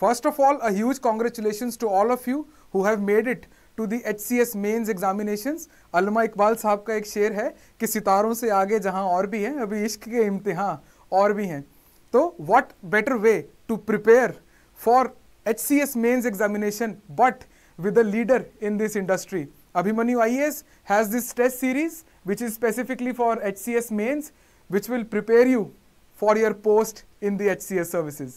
First of all, a huge congratulations to all of you who have made it to the H C S mains examination Alma Iqbal साहब का एक शेर है कि सितारों से आगे जहाँ और भी हैं अभी इश्क के इम्तहान और भी हैं तो what better way to prepare for H C S mains examination but with a leader in this industry Abhimanyu I S has this test series which is specifically for H C S mains which will prepare you for your post in the H C S services